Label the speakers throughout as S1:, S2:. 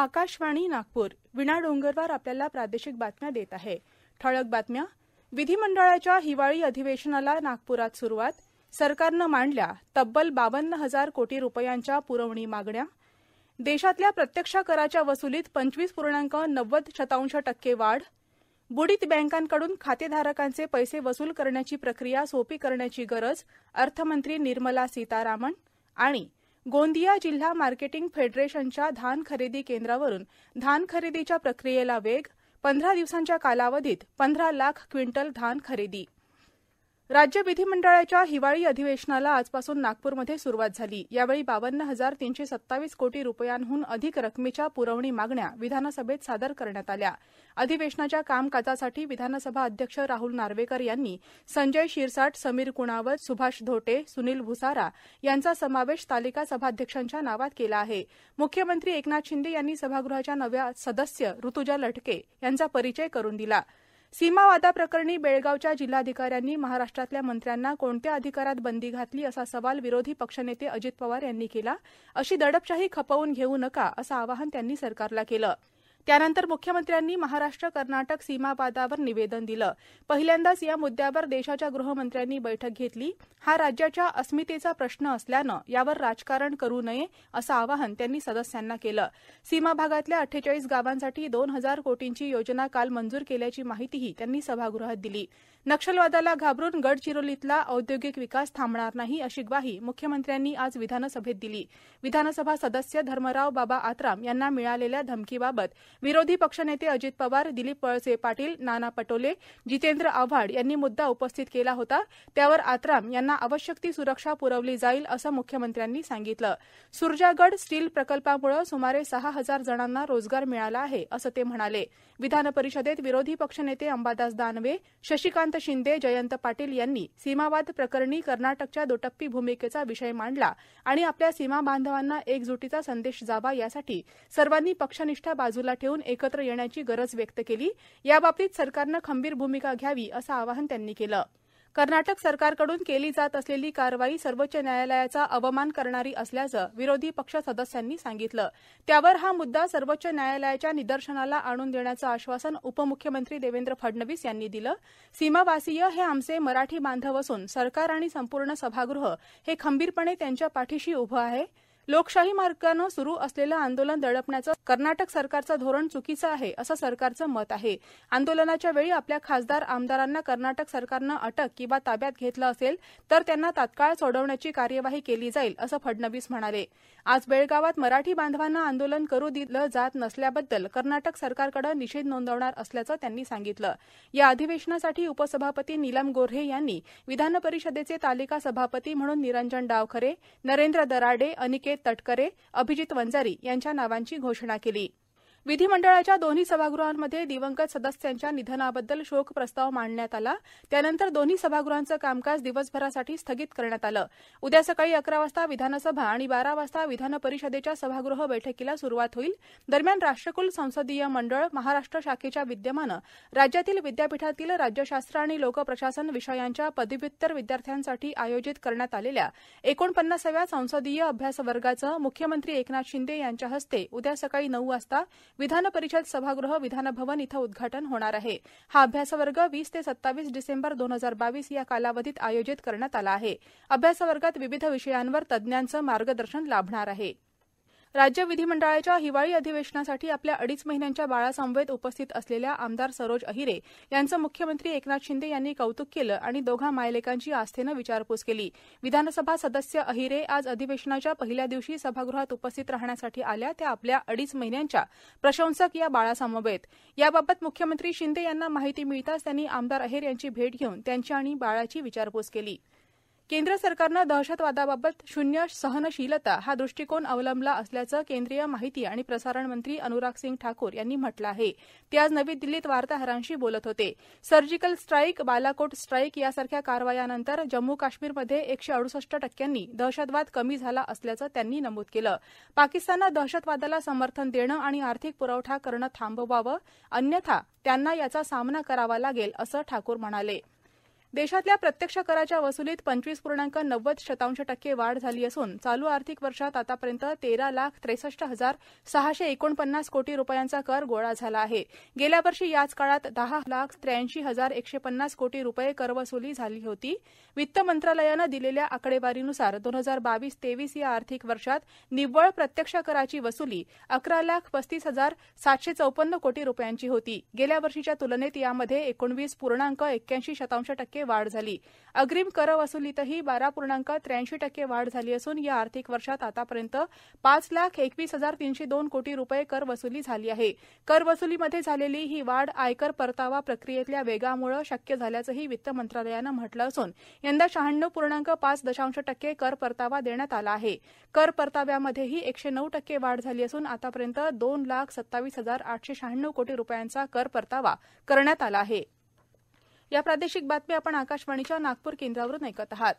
S1: आकाशवाणी नागपूर विणा डोंगरवार आपल्याला प्रादेशिक बातम्या देत आहे ठळक बातम्या विधिमंडळाच्या हिवाळी अधिवेशनाला नागपुरात सुरुवात सरकारनं मांडल्या तब्बल बावन्न हजार कोटी रुपयांच्या पुरवणी मागण्या देशातल्या प्रत्यक्ष कराच्या वसुलीत पंचवीस पूर्णांक नव्वद शतांश टक्के वाढ बुडीत बँकांकडून खातेधारकांचे पैसे वसूल करण्याची प्रक्रिया सोपी करण्याची गरज अर्थमंत्री निर्मला सीतारामन आणि गोंदिया जिल्हा मार्केटिंग फेडरेशनच्या धान खरेदी केंद्रावरून धान खरेदीच्या प्रक्रियेला वेग पंधरा दिवसांच्या कालावधीत पंधरा लाख क्विंटल धान खरेदी राज्य विधिमंडळाच्या हिवाळी अधिवेशनाला आजपासून नागपूरमध्ये सुरुवात झाली यावेळी बावन्न हजार तीनशे सत्तावीस कोटी रुपयांहून अधिक रकमेच्या पुरवणी मागण्या विधानसभेत सादर करण्यात आल्या अधिवेशनाच्या कामकाजासाठी विधानसभा अध्यक्ष राहुल नार्वेकर यांनी संजय शिरसाट समीर कुणावत सुभाष धोटे सुनील भुसारा यांचा समावेश तालिका सभाध्यक्षांच्या नावात केला आहे मुख्यमंत्री एकनाथ शिंदे यांनी सभागृहाच्या नव्या सदस्य ऋतुजा लटके यांचा परिचय करून दिला सीमावादाप्रकरणी बेळगावच्या जिल्हाधिकाऱ्यांनी महाराष्ट्रातल्या मंत्र्यांना कोणत्या अधिकारात बंदी घातली असा सवाल विरोधी पक्षनेते अजित पवार यांनी केला अशी दडपशाही खपवून घेऊ नका असं आवाहन त्यांनी सरकारला केलं त्यानंतर मुख्यमंत्र्यांनी महाराष्ट्र कर्नाटक सीमावादावर निवेदन दिलं पहिल्यांदाच या मुद्यावर देशाच्या गृहमंत्र्यांनी बैठक घेतली हा राज्याच्या अस्मितेचा प्रश्न असल्यानं यावर राजकारण करू नये असं आवाहन त्यांनी सदस्यांना केलं सीमा भागातल्या अठ्ठेचाळीस गावांसाठी दोन हजार कोटींची योजना काल मंजूर केल्याची माहितीही त्यांनी सभागृहात दिली नक्षलवादाला घाबरून गडचिरोलीतला औद्योगिक विकास थांबणार नाही अशी ग्वाही मुख्यमंत्र्यांनी आज विधानसभेत दिली विधानसभा सदस्य धर्मराव बाबा आत्राम यांना मिळालेल्या धमकीबाबत विरोधी पक्षनेते अजित पवार दिलीप वळसे पाटील नाना पटोले जितेंद्र आव्हाड यांनी मुद्दा उपस्थित केला होता त्यावर आत्राम यांना आवश्यक ती सुरक्षा पुरवली जाईल असं मुख्यमंत्र्यांनी सांगितलं सुरजागड स्टील प्रकल्पामुळे सुमारे सहा हजार जणांना रोजगार मिळाला आहे असं ते म्हणाले विधान परिषदेत विरोधी पक्षनेते अंबादास दानवे शशिकांत शिंदे जयंत पाटील यांनी सीमावाद प्रकरणी कर्नाटकच्या दोटप्पी भूमिकेचा विषय मांडला आणि आपल्या सीमा बांधवांना एकजुटीचा संदेश जावा यासाठी सर्वांनी पक्षनिष्ठा बाजूला ठेवून एकत्र येण्याची गरज व्यक्त केली याबाबतीत सरकारनं खंबीर भूमिका घ्यावी असं आवाहन त्यांनी केलं कर्नाटक सरकारकडून केली जात असलेली कारवाई सर्वोच्च न्यायालयाचा अवमान करणारी असल्याचं विरोधी पक्ष सदस्यांनी सांगितलं त्यावर हा मुद्दा सर्वोच्च न्यायालयाच्या निदर्शनाला आणून देण्याचं आश्वासन उपमुख्यमंत्री देवेंद्र फडणवीस यांनी दिलं सीमावासीय हे आमचे मराठी बांधव असून सरकार आणि संपूर्ण सभागृह हे खंबीरपणे त्यांच्या पाठीशी उभं आहे लोकशाही मार्गानं सुरू असलेलं आंदोलन दडपण्याचं कर्नाटक सरकारचं धोरण चुकीचं आहे असं सरकारचं मत आहे आंदोलनाच्या वेळी आपल्या खासदार आमदारांना कर्नाटक सरकारनं अटक किंवा ताब्यात घेतलं असेल तर त्यांना तात्काळ सोडवण्याची कार्यवाही केली जाईल असं फडणवीस म्हणाले आज बेळगावात मराठी बांधवांना आंदोलन करू दिलं जात नसल्याबद्दल कर्नाटक सरकारकडे निषेध नोंदवणार असल्याचं त्यांनी सांगितलं या अधिवेशनासाठी उपसभापती नीलम गोऱ्हे यांनी विधान परिषदेचे तालिका सभापती म्हणून निरंजन डावखरे नरेंद्र दराडे अनिकेत तटकरे अभिजित वंजारी यांच्या नावांची घोषणा केली विधिमंडळाच्या दोन्ही सभागृहांमध्ये दिवंगत सदस्यांच्या निधनाबद्दल शोक प्रस्ताव मांडण्यात आला त्यानंतर दोन्ही सभागृहांचं कामकाज दिवसभरासाठी स्थगित करण्यात आलं उद्या सकाळी अकरा वाजता विधानसभा आणि बारा वाजता विधान परिषदेच्या सभागृह बैठकीला सुरुवात होईल दरम्यान राष्ट्रकुल संसदीय मंडळ महाराष्ट्र शाखेच्या विद्यमानं राज्यातील विद्यापीठातील राज्यशास्त्र आणि लोकप्रशासन विषयांच्या पदव्युत्तर विद्यार्थ्यांसाठी आयोजित करण्यात आलेल्या एकोणपन्नासाव्या संसदीय अभ्यासवर्गाचं मुख्यमंत्री एकनाथ शिंदे यांच्या हस्ते उद्या सकाळी नऊ वाजता विधान परिषद सभागृह विधानभवन इथं उद्घाटन होणार आहे हा अभ्यासवर्ग वीस ते सत्तावीस डिसेंबर दोन हजार बावीस या कालावधीत आयोजित करण्यात आला आहे अभ्यासवर्गात विविध विषयांवर तज्ज्ञांचं मार्गदर्शन लाभणार आहे राज्य विधिमंडळाच्या हिवाळी अधिवेशनासाठी आपल्या अडीच महिन्यांच्या बाळासमवेत उपस्थित असलेल्या आमदार सरोज अहिरे यांचं मुख्यमंत्री एकनाथ शिंदे यांनी कौतुक केलं आणि दोघा मायलेकांची आस्थेनं विचारपूस केली विधानसभा सदस्य अहिरे आज अधिवेशनाच्या पहिल्या दिवशी सभागृहात उपस्थित राहण्यासाठी आल्या त्या आपल्या अडीच महिन्यांच्या प्रशंसक या बाळासमवेत याबाबत मुख्यमंत्री शिंदे यांना माहिती मिळताच त्यांनी आमदार अहिर यांची भेट घेऊन त्यांची आणि बाळाची विचारपूस केली केंद्र सरकारनं दहशतवादाबाबत शून्य सहनशीलता हा दृष्टिकोन अवलंबला असल्याचं केंद्रीय माहिती आणि प्रसारण मंत्री अनुराग सिंग ठाकूर यांनी म्हटलं आहे ते आज नवी दिल्लीत वार्ताहरांशी बोलत होते सर्जिकल स्ट्राईक बालाकोट स्ट्राईक यासारख्या कारवायानंतर जम्मू काश्मीरमध्ये एकशे अडुसष्ट टक्क्यांनी दहशतवाद कमी झाला असल्याचं त्यांनी नमूद केलं पाकिस्ताननं दहशतवादाला समर्थन देणं आणि आर्थिक पुरवठा करणं थांबवावं अन्यथा त्यांना याचा सामना करावा लागेल असं ठाकूर म्हणाले देशातल्या प्रत्यक्ष कराच्या वसुलीत पंचवीस पूर्णांक नव्वद शतांश टक्के वाढ झाली असून चालू आर्थिक वर्षात आतापर्यंत तेरा लाख त्रेसष्ट हजार सहाशे एकोणपन्नास कोटी रुपयांचा कर गोळा झाला आहे गेल्या वर्षी याच काळात दहा लाख त्र्याऐंशी हजार एकशे पन्नास कोटी रुपये करवसुली झाली होती वित्त मंत्रालयानं दिलेल्या आकडेवारीनुसार दोन हजार बावीस तेवीस या आर्थिक वर्षात निव्वळ प्रत्यक्ष कराची वसुली अकरा लाख पस्तीस हजार सातशे चौपन्न कोटी रुपयांची होती गेल्या वर्षीच्या तुलनेत यामध्ये एकोणवीस पूर्णांक एक्क्याऐंशी शतांश टक्के टक्के वाढ झाली अग्रिम वसुलीतही बारा पूर्णांक त्र्याऐंशी टक्के वाढ झाली असून या आर्थिक वर्षात आतापर्यंत पाच लाख एकवीस हजार तीनशे दोन कोटी रुपये कर वसुली झाली आहे वसुलीमध्ये झालेली ही वाढ आयकर परतावा प्रक्रियेतल्या वेगामुळे शक्य झाल्याचंही वित्त मंत्रालयानं म्हटलं असून यंदा शहाण्णव पूर्णांक पाच दशांश टक्के कर परतावा देण्यात आला आहे कर परताव्यामध्येही एकशे नऊ टक्के वाढ झाली असून आतापर्यंत दोन लाख सत्तावीस हजार आठशे शहाण्णव कोटी रुपयांचा कर परतावा करण्यात आला आहे या प्रादेशिक बातम्या आपण आकाशवाणीच्या नागपूर केंद्रावरून ऐकत आहात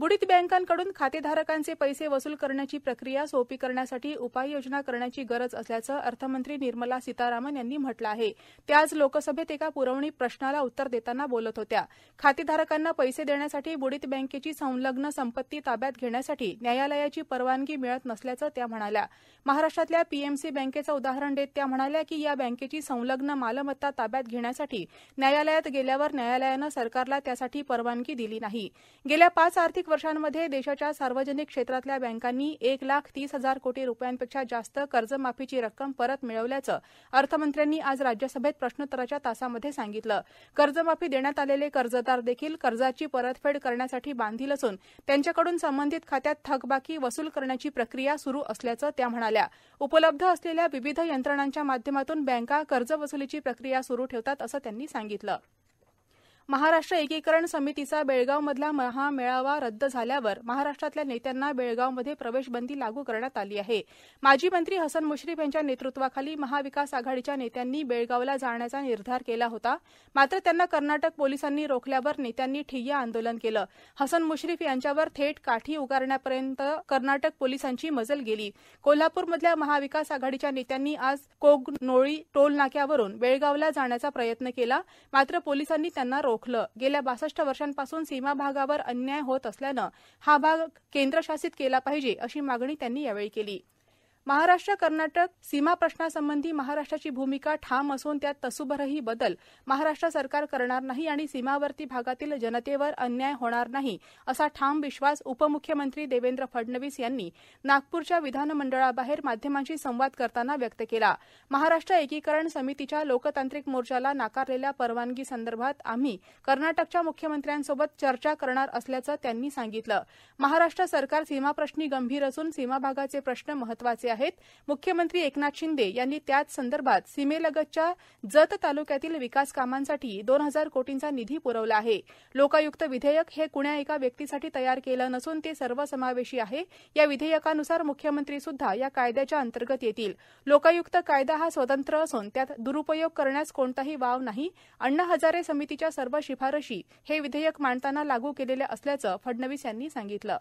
S1: ब्डीत बँकांकडून खातेधारकांचे पैसे वसूल करण्याची प्रक्रिया सोपी करण्यासाठी उपाययोजना करण्याची गरज असल्याचं अर्थमंत्री निर्मला सीतारामन यांनी म्हटलं आहे त्या आज लोकसभेत एका पुरवणी प्रश्नाला उत्तर देताना बोलत होत्या खातेधारकांना पैसे देण्यासाठी ब्डीत बँकेची संलग्न संपत्ती ताब्यात घेण्यासाठी न्यायालयाची परवानगी मिळत नसल्याचं त्या म्हणाल्या महाराष्ट्रातल्या पीएमसी बँकेचं उदाहरण देत त्या म्हणाल्या की या बँकेची संलग्न मालमत्ता ताब्यात घेण्यासाठी न्यायालयात गेल्यावर न्यायालयानं सरकारला त्यासाठी परवानगी दिली नाही गेल्या पाच आर्थिक आर्थिक वर्षांमध्ये देशाच्या सार्वजनिक क्षेत्रातल्या बँकांनी एक लाख तीस हजार कोटी रुपयांपेक्षा जास्त कर्जमाफीची रक्कम परत मिळवल्याचं अर्थमंत्र्यांनी आज राज्यसभेत प्रश्नोत्तराच्या तासामध्ये सांगितलं कर्जमाफी देण्यात आलेले कर्जदार देखील कर्जाची परतफेड करण्यासाठी बांधील असून त्यांच्याकडून संबंधित खात्यात थकबाकी वसूल करण्याची प्रक्रिया सुरू असल्याचं त्या म्हणाल्या उपलब्ध असलेल्या विविध यंत्रणांच्या माध्यमातून बँका कर्जवसुलीची प्रक्रिया सुरू ठेवतात असं त्यांनी सांगितलं महाराष्ट्र एकीकरण समितीचा बेळगावमधला महामेळावा रद्द झाल्यावर महाराष्ट्रातल्या नेत्यांना बेळगावमध्ये प्रवेशबंदी लागू करण्यात आली आहे माजी मंत्री हसन मुश्रीफ यांच्या नेतृत्वाखाली महाविकास आघाडीच्या नेत्यांनी बेळगावला जाण्याचा निर्धार केला होता मात्र त्यांना कर्नाटक पोलिसांनी रोखल्यावर नेत्यांनी ठिय्या आंदोलन केलं हसन मुश्रीफ यांच्यावर थेट काठी उगारण्यापर्यंत कर्नाटक पोलिसांची मजल गेली कोल्हापूरमधल्या महाविकास आघाडीच्या नेत्यांनी आज कोगनोळी टोल नाक्यावरून बेळगावला जाण्याचा प्रयत्न केला मात्र पोलिसांनी त्यांना रोखलं गेल्या बासष्ट वर्षांपासून सीमाभागावर अन्याय होत असल्यानं हा भाग केंद्रशासित केला पाहिजे अशी मागणी त्यांनी यावेळी केली महाराष्ट्र कर्नाटक सीमा प्रश्नासंबंधी महाराष्ट्राची भूमिका ठाम असून त्यात तसुभरही बदल महाराष्ट्र सरकार करणार नाही आणि सीमावर्ती भागातील जनतेवर अन्याय होणार नाही असा ठाम विश्वास उपमुख्यमंत्री देवेंद्र फडणवीस यांनी नागपूरच्या विधानमंडळाबाहेर माध्यमांशी संवाद करताना व्यक्त केला महाराष्ट्र एकीकरण समितीच्या लोकतांत्रिक मोर्चाला नाकारलेल्या परवानगी संदर्भात आम्ही कर्नाटकच्या मुख्यमंत्र्यांसोबत चर्चा करणार असल्याचं त्यांनी सांगितलं महाराष्ट्र सरकार सीमाप्रश्नी गंभीर असून सीमाभागाचे प्रश्न महत्वाचे आहेत मुख्यमंत्री एकनाथ शिंदे यांनी त्याच संदर्भात सीमेलगतच्या जत तालुक्यातील विकास कामांसाठी दोन हजार कोटींचा निधी पुरवला आहे लोकायुक्त विधेयक हे कुण्या एका व्यक्तीसाठी तयार केलं नसून ते सर्वसमावेशी आहे या विधेयकानुसार मुख्यमंत्री सुद्धा या कायद्याच्या अंतर्गत येतील लोकायुक्त कायदा हा स्वतंत्र असून त्यात दुरुपयोग करण्यास कोणताही वाव नाही अण्णा हजारे समितीच्या सर्व शिफारशी हे विधेयक मांडताना लागू केलेल्या असल्याचं फडणवीस यांनी सांगितलं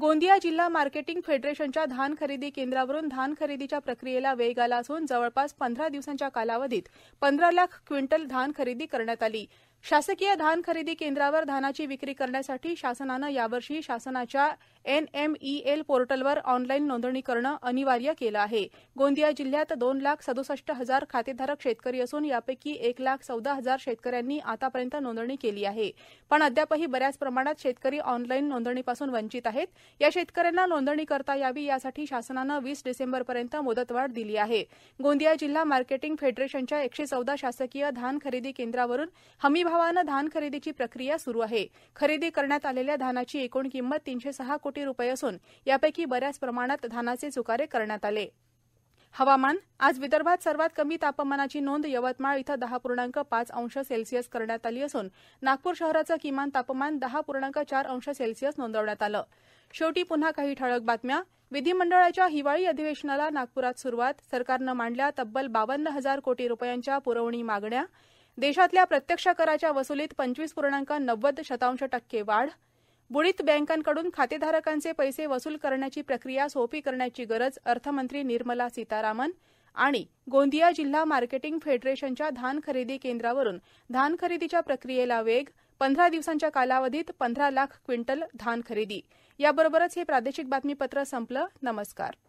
S1: गोंदिया जिल्हा मार्केटिंग फेडरेशनच्या धान खरेदी केंद्रावरून धान खरेदीच्या प्रक्रियेला वेग आला असून जवळपास पंधरा दिवसांच्या कालावधीत पंधरा लाख क्विंटल धान खरेदी करण्यात आली शासकीय धान खरेदी केंद्रावर धानाची विक्री करण्यासाठी शासनानं यावर्षी शासनाच्या एनएमईएल पोर्टलवर ऑनलाईन नोंदणी करणं अनिवार्य केलं आहे गोंदिया जिल्ह्यात दोन लाख सदुसष्ट हजार खातेधारक शेतकरी असून यापैकी एक लाख चौदा हजार शेतकऱ्यांनी आतापर्यंत नोंदणी केली आहे पण अद्यापही बऱ्याच प्रमाणात शेतकरी ऑनलाईन नोंदणीपासून वंचित आहेत या शेतकऱ्यांना नोंदणी करता यावी यासाठी शासनानं वीस डिसेंबरपर्यंत मुदतवाढ दिली आहे गोंदिया जिल्हा मार्केटिंग फेडरेशनच्या एकशे चौदा शासकीय धान खरेदी केंद्रावरून हमी भावानं धान खरेदीची प्रक्रिया सुरू आहे खरेदी करण्यात आलेल्या धानाची एकूण किंमत तीनशे सहा कोटी रुपये असून यापैकी बऱ्याच प्रमाणात धानाचे चुकारे करण्यात आले हवामान आज विदर्भात सर्वात कमी तापमानाची नोंद यवतमाळ इथं दहा पूर्णांक पाच अंश सेल्सिअस करण्यात आली असून नागपूर शहराचं किमान तापमान दहा पूर्णांक चार अंश सेल्सिअस नोंदवण्यात आलं शेवटी पुन्हा काही ठळक बातम्या विधिमंडळाच्या हिवाळी अधिवेशनाला नागपुरात सुरुवात सरकारनं मांडल्या तब्बल बावन्न हजार कोटी रुपयांच्या पुरवणी मागण्या देशातल्या प्रत्यक्ष कराच्या वसुलीत पंचवीस पूर्णांक नव्वद शतांश टक्के वाढ बुडीत बँकांकडून खातेधारकांचे पैसे वसूल करण्याची प्रक्रिया सोपी करण्याची गरज अर्थमंत्री निर्मला सीतारामन आणि गोंदिया जिल्हा मार्केटिंग फेडरेशनच्या धान खरेदी केंद्रावरून धान खरेदीच्या प्रक्रियेला वेग पंधरा दिवसांच्या कालावधीत पंधरा लाख क्विंटल धान खरेदी याबरोबरच हे प्रादेशिक बातमीपत्र संपलं नमस्कार